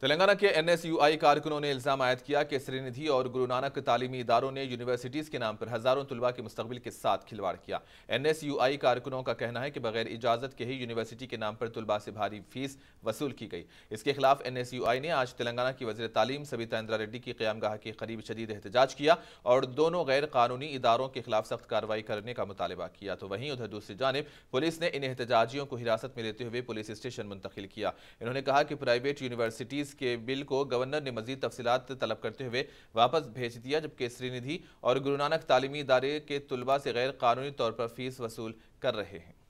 तेलंगाना के एनएसयूआई कारकुनों ने इल्ज़ाम आयद किया कि श्रीनिधि और गुरु नानक तालीमी इदारों ने यूनिवर्सिटीज़ के नाम पर हज़ारों तलबा के मुस्तबिल के साथ खिलवाड़ किया एनएसयूआई कारकुनों का कहना है कि बगैर इजाज़त के ही यूनिवर्सिटी के नाम पर तलबा से भारी फीस वसूल की गई इसके खिलाफ आई ने आज तेलंगाना की वजर तालीम सबिता इंदिरा रेड्डी की क्यामगाह के करीब शदीद एहतजाज किया और दोनों गैर कानूनी इदारों के खिलाफ सख्त कार्रवाई करने का मुतालबा किया तो वहीं उधर दूसरी जानब पुलिस ने इन एहतजाजियों को हिरासत में लेते हुए पुलिस स्टेशन मुंतकिल किया इन्होंने कहा कि प्राइवेट यूनिवर्सिटीज़ फीस के बिल को गवर्नर ने मजीद तफसीत तलब करते हुए वापस भेज दिया जबकि श्रीनिधि और गुरुनानक तालीमी इदारे के तलबा से गैर कानूनी तौर पर फीस वसूल कर रहे हैं